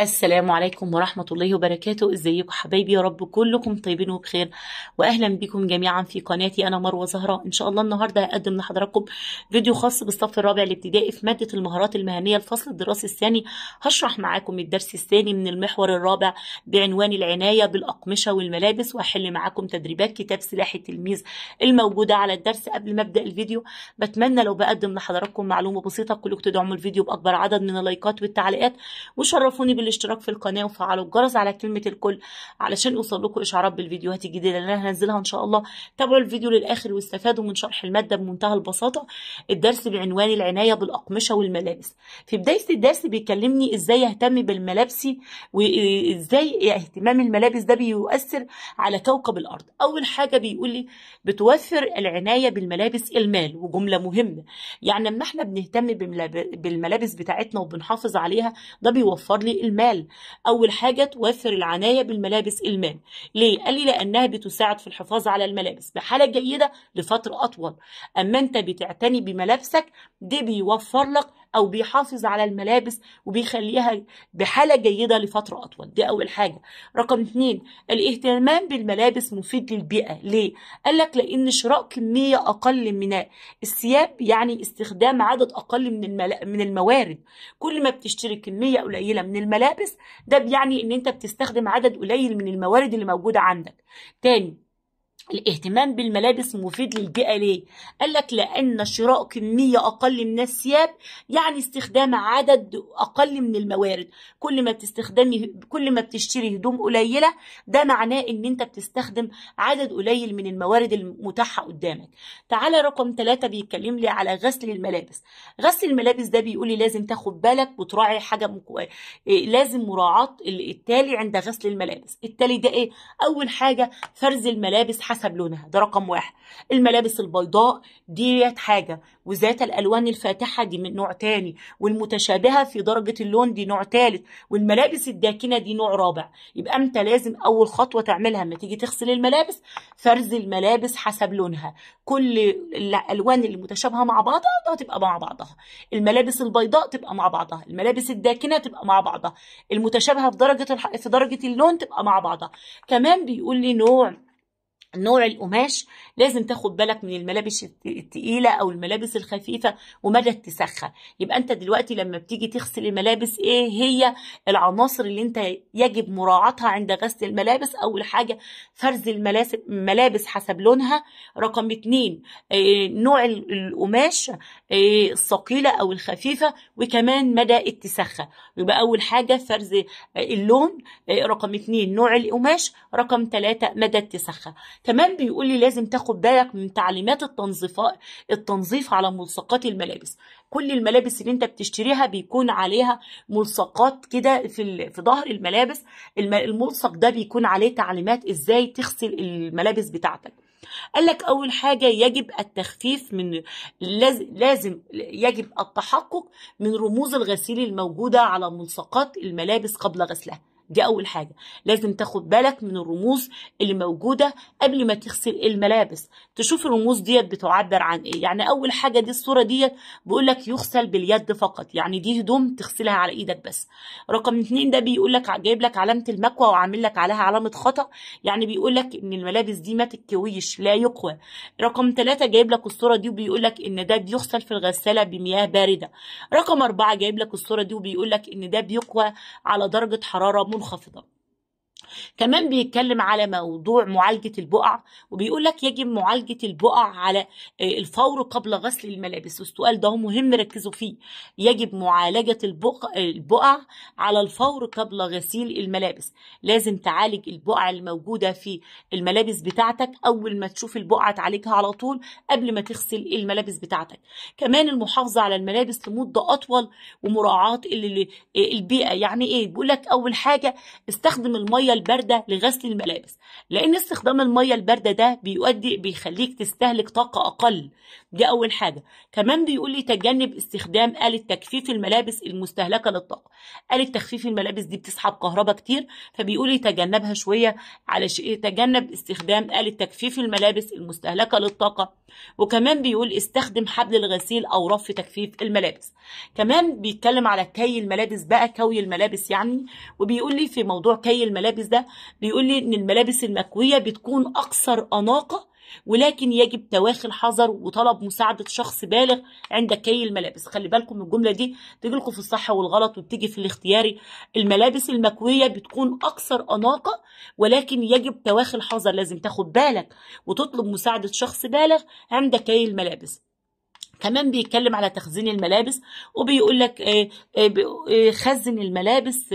السلام عليكم ورحمة الله وبركاته ازيكم حبايبي يا رب كلكم طيبين وبخير واهلا بكم جميعا في قناتي انا مروة زهرة ان شاء الله النهاردة هقدم لحضراتكم فيديو خاص بالصف الرابع الابتدائي في مادة المهارات المهنية الفصل الدراسي الثاني هشرح معاكم الدرس الثاني من المحور الرابع بعنوان العناية بالاقمشة والملابس واحل معاكم تدريبات كتاب سلاح التلميذ الموجودة على الدرس قبل ما ابدا الفيديو بتمنى لو بقدم لحضراتكم معلومة بسيطة كلكم تدعموا الفيديو باكبر عدد من اللايكات والتعليقات وشرفوني بال الاشتراك في القناه وفعلوا الجرس على كلمه الكل علشان يوصل لكم اشعارات بالفيديوهات الجديده اللي انا هنزلها ان شاء الله تابعوا الفيديو للاخر واستفادوا من شرح الماده بمنتهى البساطه الدرس بعنوان العنايه بالاقمشه والملابس في بدايه الدرس بيكلمني ازاي اهتم بالملابس وازاي اهتمام الملابس ده بيؤثر على كوكب الارض اول حاجه بيقول لي بتوفر العنايه بالملابس المال وجمله مهمه يعني لما احنا بنهتم بالملابس بتاعتنا وبنحافظ عليها ده بيوفر لي المال المال أول حاجة توفر العناية بالملابس المال ليه؟ قال لي لأنها بتساعد في الحفاظ على الملابس بحالة جيدة لفترة أطول أما أنت بتعتني بملابسك ده بيوفر لك او بيحافظ على الملابس وبيخليها بحاله جيده لفتره اطول دي اول حاجه رقم اتنين الاهتمام بالملابس مفيد للبيئه ليه قال لك لان شراء كميه اقل من الثياب يعني استخدام عدد اقل من الملا... من الموارد كل ما بتشتري كميه قليله من الملابس ده بيعني ان انت بتستخدم عدد قليل من الموارد اللي موجوده عندك تاني الاهتمام بالملابس مفيد للبيئة ليه؟ قال لك لأن شراء كمية أقل من الثياب يعني استخدام عدد أقل من الموارد كل ما بتستخدمي كل ما بتشتري هدوم قليلة ده معناه إن أنت بتستخدم عدد قليل من الموارد المتاحة قدامك تعالى رقم ثلاثة بيتكلم لي على غسل الملابس غسل الملابس ده بيقول لي لازم تاخد بالك وتراعي حاجة مكو... إيه، لازم مراعاة التالي عند غسل الملابس التالي ده إيه؟ أول حاجة فرز الملابس حسب حسب لونها ده رقم واحد الملابس البيضاء ديت حاجة وذات الألوان الفاتحة دي من نوع تاني والمتشابهة في درجة اللون دي نوع تالت والملابس الداكنة دي نوع رابع يبقى أنت لازم أول خطوة تعملها لما تيجي تغسل الملابس فرز الملابس حسب لونها كل الألوان اللي متشابهة مع بعضها تبقى مع بعضها الملابس البيضاء تبقى مع بعضها الملابس الداكنة تبقى مع بعضها المتشابهة في درجة في درجة اللون تبقى مع بعضها كمان بيقول لي نوع نوع القماش لازم تاخد بالك من الملابس التقيلة أو الملابس الخفيفة ومدى اتساخها يبقى أنت دلوقتي لما بتيجي تغسل الملابس إيه هي العناصر اللي أنت يجب مراعاتها عند غسل الملابس أول حاجة فرز الملابس حسب لونها رقم اتنين آه، نوع القماش آه، الثقيلة أو الخفيفة وكمان مدى اتساخها يبقى أول حاجة فرز آه، اللون رقم اتنين نوع القماش رقم ثلاثة مدى اتساخها كمان بيقول لي لازم تاخد بالك من تعليمات التنظيف التنظيف على ملصقات الملابس كل الملابس اللي انت بتشتريها بيكون عليها ملصقات كده في في ظهر الملابس الملصق ده بيكون عليه تعليمات ازاي تغسل الملابس بتاعتك قال لك اول حاجه يجب التخفيف من لازم يجب التحقق من رموز الغسيل الموجوده على ملصقات الملابس قبل غسلها دي أول حاجة لازم تاخد بالك من الرموز اللي موجودة قبل ما تغسل الملابس تشوف الرموز ديت بتعبر عن إيه يعني أول حاجة دي الصورة ديت بيقول لك يغسل باليد فقط يعني دي هدوم تغسلها على إيدك بس رقم اتنين ده بيقول لك جايب لك علامة المكوى وعامل لك عليها علامة خطأ يعني بيقول لك إن الملابس دي ما تتكويش لا يقوى رقم ثلاثة جايب لك الصورة دي وبيقول لك إن ده بيغسل في الغسالة بمياه باردة رقم أربعة جايب لك الصورة دي وبيقول لك إن ده بيقوى على درجة حرارة منخفضه كمان بيتكلم على موضوع معالجة البقع وبيقول لك يجب معالجة البقع على آه، الفور قبل غسل الملابس والسؤال ده مهم ركزوا فيه يجب معالجة البقع على الفور قبل غسيل الملابس لازم تعالج البقع الموجودة في الملابس بتاعتك أول ما تشوف البقع تعالجها على طول قبل ما تغسل الملابس بتاعتك كمان المحافظة على الملابس لمدة أطول ومراعاة آه، البيئة يعني إيه بيقول لك أول حاجة استخدم المية المية الباردة لغسل الملابس لأن استخدام المية الباردة ده بيؤدي بيخليك تستهلك طاقة أقل دي أول حاجة كمان بيقول لي تجنب استخدام آلة تجفيف الملابس المستهلكة للطاقة آلة تجفيف الملابس دي بتسحب كهرباء كتير فبيقول لي تجنبها شوية على شيء تجنب استخدام آلة تجفيف الملابس المستهلكة للطاقة وكمان بيقول استخدم حبل الغسيل أو رف تجفيف الملابس كمان بيتكلم على كي الملابس بقى كوي الملابس يعني وبيقول لي في موضوع كي الملابس الملابس ده بيقول لي ان الملابس المكويه بتكون اكثر اناقه ولكن يجب تواخي الحذر وطلب مساعده شخص بالغ عند كي الملابس خلي بالكم الجمله دي تيجي لكم في الصح والغلط وبتيجي في الاختياري الملابس المكويه بتكون اكثر اناقه ولكن يجب تواخي الحذر لازم تاخد بالك وتطلب مساعده شخص بالغ عند كي الملابس كمان بيتكلم على تخزين الملابس وبيقول لك آه، آه، آه، خزن الملابس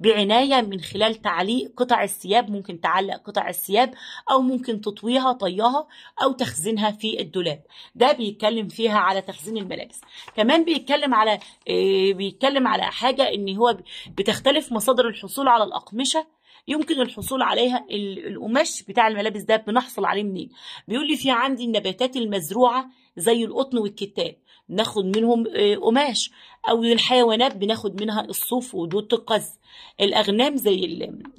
بعنايه من خلال تعليق قطع الثياب ممكن تعلق قطع الثياب او ممكن تطويها طيها او تخزينها في الدولاب ده بيتكلم فيها على تخزين الملابس كمان بيتكلم على بيتكلم على حاجه ان هو بتختلف مصادر الحصول على الاقمشه يمكن الحصول عليها القماش بتاع الملابس ده بنحصل عليه منين بيقول لي في عندي النباتات المزروعه زي القطن والكتان ناخد منهم آه، قماش أو الحيوانات بناخد منها الصوف ودوت القز الأغنام زي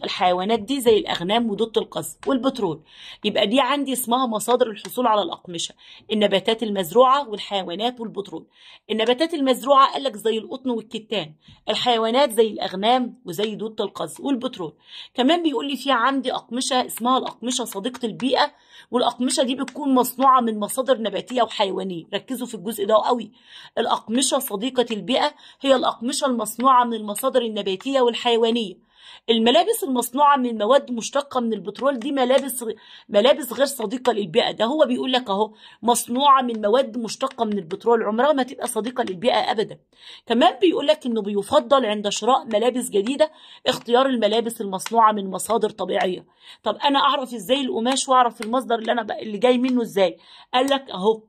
الحيوانات دي زي الأغنام ودوت القز والبترول يبقى دي عندي اسمها مصادر الحصول على الأقمشة النباتات المزروعة والحيوانات والبترول النباتات المزروعة قالك زي القطن والكتان الحيوانات زي الأغنام وزي دوت القز والبترول كمان بيقول لي في عندي أقمشة اسمها الأقمشة صديقة البيئة والأقمشة دي بتكون مصنوعة من مصادر نباتية وحيوانية ركزوا في الجزء ده قوي الأقمشة صديقة البيئة البيئة هي الأقمشة المصنوعة من المصادر النباتية والحيوانية الملابس المصنوعة من مواد مشتقة من البترول دي ملابس ملابس غير صديقة للبيئة ده هو بيقول لك أهو مصنوعة من مواد مشتقة من البترول عمرها ما تبقى صديقة للبيئة أبدا كمان بيقول لك إنه بيفضل عند شراء ملابس جديدة اختيار الملابس المصنوعة من مصادر طبيعية طب أنا أعرف إزاي القماش وأعرف المصدر اللي أنا اللي جاي منه إزاي قال لك أهو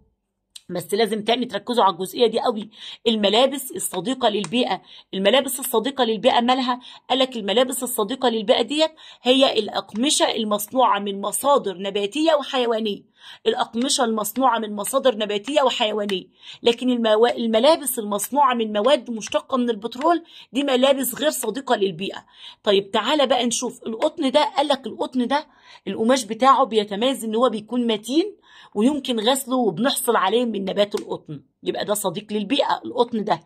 بس لازم تاني تركزوا على الجزئيه دي قوي الملابس الصديقه للبيئه الملابس الصديقه للبيئه مالها قالك الملابس الصديقه للبيئه ديت هي الاقمشه المصنوعه من مصادر نباتيه وحيوانيه الاقمشه المصنوعه من مصادر نباتيه وحيوانيه لكن المو... الملابس المصنوعه من مواد مشتقه من البترول دي ملابس غير صديقه للبيئه طيب تعالى بقى نشوف القطن ده قالك القطن ده القماش بتاعه بيتميز ان هو بيكون متين ويمكن غسله وبنحصل عليه من نبات القطن يبقى ده صديق للبيئة القطن ده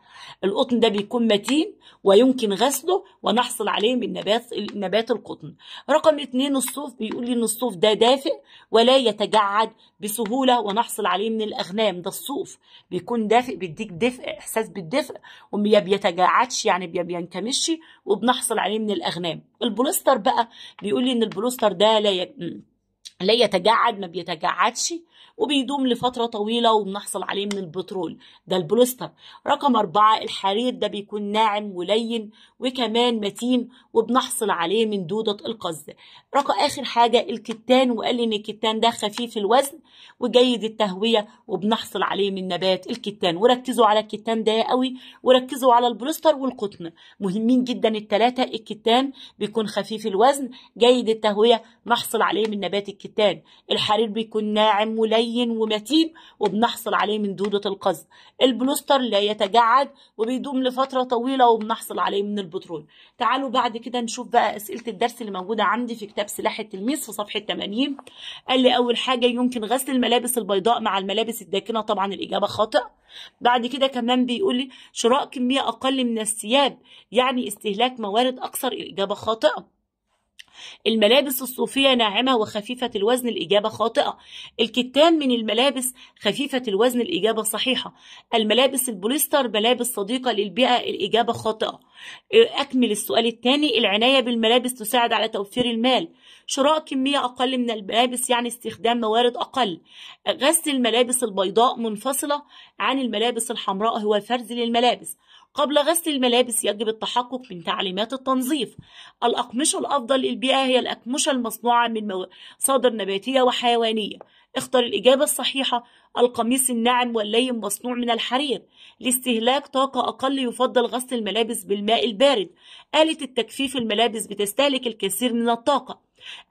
القطن ده بيكون متين ويمكن غسله ونحصل عليه من نبات نبات القطن رقم اتنين الصوف بيقول لي ان الصوف ده دافئ ولا يتجعد بسهولة ونحصل عليه من الأغنام ده الصوف بيكون دافئ بيديك دفء إحساس بالدفء وما بيتجعدش يعني ما بينكمش وبنحصل عليه من الأغنام البلوستر بقى بيقول لي ان البلوستر ده لا ي... لا يتجعد ما بيتجعدش وبيدوم لفترة طويلة وبنحصل عليه من البترول ده البلوستر رقم أربعة الحرير ده بيكون ناعم ولين وكمان متين وبنحصل عليه من دودة القز رقم آخر حاجة الكتان وقال إن الكتان ده خفيف الوزن وجيد التهوية وبنحصل عليه من نبات الكتان وركزوا على الكتان ده قوي وركزوا على البلوستر والقطن مهمين جدا التلاتة الكتان بيكون خفيف الوزن جيد التهوية نحصل عليه من نبات الكتان الكتان الحرير بيكون ناعم ولين ومتين وبنحصل عليه من دودة القز البلوستر لا يتجعد وبيدوم لفترة طويلة وبنحصل عليه من البترول تعالوا بعد كده نشوف بقى أسئلة الدرس اللي موجودة عندي في كتاب سلاح التلميذ في صفحة 80 قال لي أول حاجة يمكن غسل الملابس البيضاء مع الملابس الداكنة طبعا الإجابة خاطئة بعد كده كمان بيقول لي شراء كمية أقل من الثياب يعني استهلاك موارد أكثر الإجابة خاطئة الملابس الصوفية ناعمة وخفيفة الوزن الإجابة خاطئة الكتان من الملابس خفيفة الوزن الإجابة صحيحة الملابس البوليستر ملابس صديقة للبيئة الإجابة خاطئة آه، أكمل السؤال الثاني العناية بالملابس تساعد على توفير المال شراء كمية أقل من الملابس يعني استخدام موارد أقل غسل الملابس البيضاء منفصلة عن الملابس الحمراء هو فرز للملابس قبل غسل الملابس يجب التحقق من تعليمات التنظيف الأقمشة الأفضل للبيئة هي الأقمشة المصنوعة من مصادر نباتية وحيوانية اختر الإجابة الصحيحة القميص الناعم واللين مصنوع من الحرير لاستهلاك طاقة أقل يفضل غسل الملابس بالماء البارد آلة التجفيف الملابس بتستهلك الكثير من الطاقة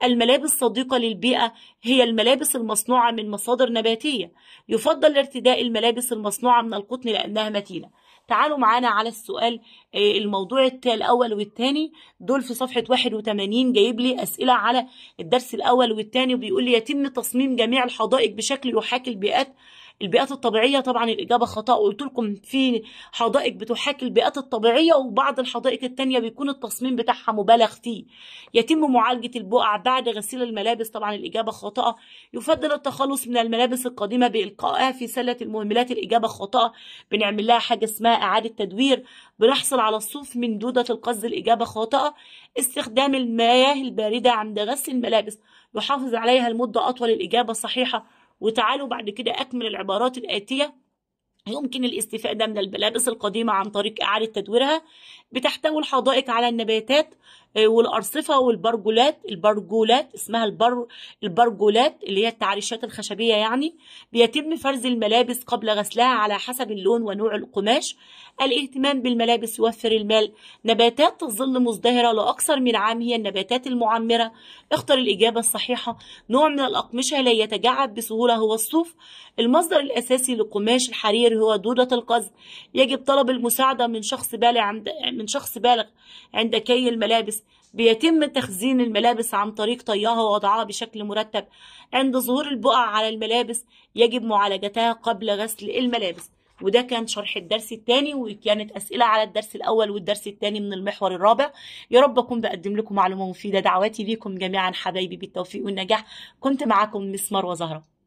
الملابس صديقة للبيئة هي الملابس المصنوعة من مصادر نباتية يفضل ارتداء الملابس المصنوعة من القطن لأنها متينة تعالوا معانا على السؤال آه، الموضوع الأول والثاني دول في صفحة 81 جايب لي أسئلة على الدرس الأول والثاني وبيقول لي يتم تصميم جميع الحدائق بشكل يحاكي البيئات البيئات الطبيعيه طبعا الاجابه خطا وقلت لكم في حدائق بتحاكي البيئات الطبيعيه وبعض الحدائق التانية بيكون التصميم بتاعها مبالغ فيه يتم معالجه البقع بعد غسيل الملابس طبعا الاجابه خاطئه يفضل التخلص من الملابس القديمه بالقائها في سله المهملات الاجابه خاطئه بنعمل لها حاجه اسمها اعاده تدوير بنحصل على الصوف من دوده القز الاجابه خاطئه استخدام المياه البارده عند غسل الملابس يحافظ عليها لمده اطول الاجابه صحيحة وتعالوا بعد كده أكمل العبارات الآتية يمكن الاستفادة من الملابس القديمة عن طريق إعادة تدويرها بتحتوي الحدائق على النباتات آه، والارصفه والبرجولات البرجولات اسمها البر البرجولات اللي هي التعريشات الخشبيه يعني بيتم فرز الملابس قبل غسلها على حسب اللون ونوع القماش الاهتمام بالملابس يوفر المال نباتات تظل مزدهره لاكثر من عام هي النباتات المعمره اختر الاجابه الصحيحه نوع من الاقمشه لا يتجعد بسهوله هو الصوف المصدر الاساسي لقماش الحرير هو دوده القز يجب طلب المساعده من شخص بالغ عند من شخص بالغ عند كي الملابس بيتم تخزين الملابس عن طريق طيها ووضعها بشكل مرتب عند ظهور البقع على الملابس يجب معالجتها قبل غسل الملابس وده كان شرح الدرس الثاني وكانت أسئلة على الدرس الأول والدرس الثاني من المحور الرابع يا رب أكون بقدم لكم معلومة مفيدة دعواتي ليكم جميعا حبايبي بالتوفيق والنجاح كنت معكم مسمار وزهرة